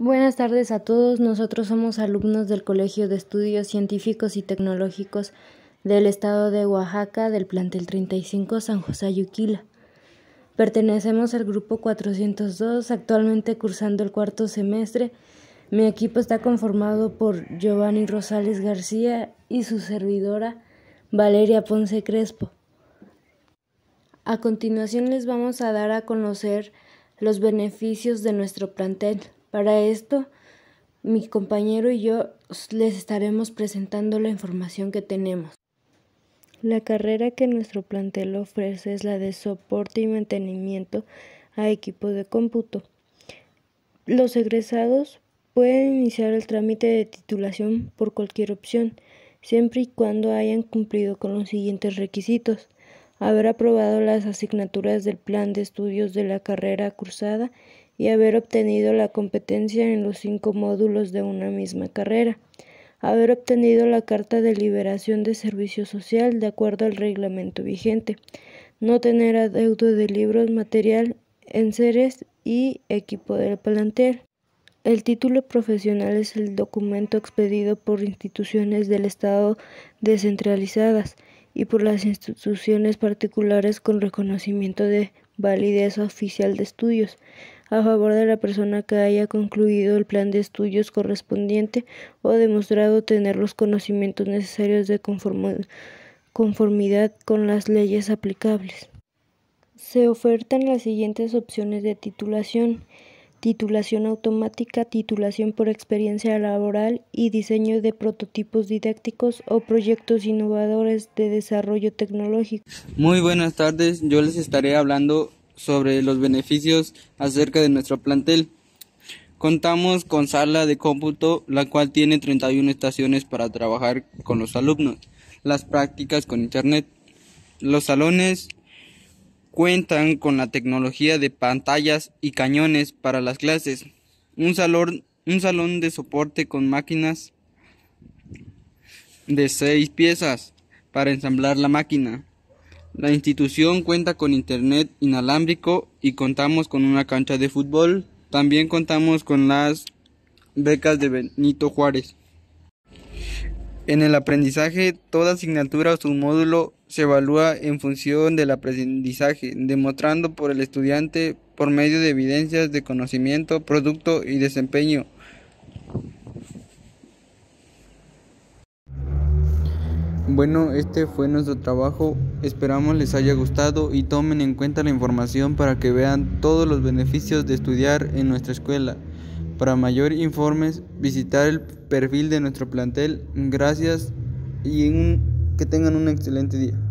Buenas tardes a todos. Nosotros somos alumnos del Colegio de Estudios Científicos y Tecnológicos del Estado de Oaxaca del plantel 35 San José Yuquila. Pertenecemos al grupo 402, actualmente cursando el cuarto semestre. Mi equipo está conformado por Giovanni Rosales García y su servidora Valeria Ponce Crespo. A continuación les vamos a dar a conocer los beneficios de nuestro plantel. Para esto, mi compañero y yo les estaremos presentando la información que tenemos. La carrera que nuestro plantel ofrece es la de soporte y mantenimiento a equipo de cómputo. Los egresados pueden iniciar el trámite de titulación por cualquier opción, siempre y cuando hayan cumplido con los siguientes requisitos haber aprobado las asignaturas del plan de estudios de la carrera cursada y haber obtenido la competencia en los cinco módulos de una misma carrera, haber obtenido la carta de liberación de servicio social de acuerdo al reglamento vigente, no tener adeudo de libros, material, en seres y equipo del plantel. El título profesional es el documento expedido por instituciones del Estado descentralizadas y por las instituciones particulares con reconocimiento de validez oficial de estudios a favor de la persona que haya concluido el plan de estudios correspondiente o demostrado tener los conocimientos necesarios de conformidad con las leyes aplicables. Se ofertan las siguientes opciones de titulación titulación automática, titulación por experiencia laboral y diseño de prototipos didácticos o proyectos innovadores de desarrollo tecnológico. Muy buenas tardes, yo les estaré hablando sobre los beneficios acerca de nuestro plantel. Contamos con sala de cómputo, la cual tiene 31 estaciones para trabajar con los alumnos, las prácticas con internet. Los salones cuentan con la tecnología de pantallas y cañones para las clases. Un salón, de soporte con máquinas de seis piezas para ensamblar la máquina. La institución cuenta con internet inalámbrico y contamos con una cancha de fútbol. También contamos con las becas de Benito Juárez. En el aprendizaje, toda asignatura o submódulo módulo se evalúa en función del aprendizaje, demostrando por el estudiante por medio de evidencias de conocimiento, producto y desempeño Bueno, este fue nuestro trabajo, esperamos les haya gustado y tomen en cuenta la información para que vean todos los beneficios de estudiar en nuestra escuela. Para mayor informes, visitar el perfil de nuestro plantel. Gracias y que tengan un excelente día.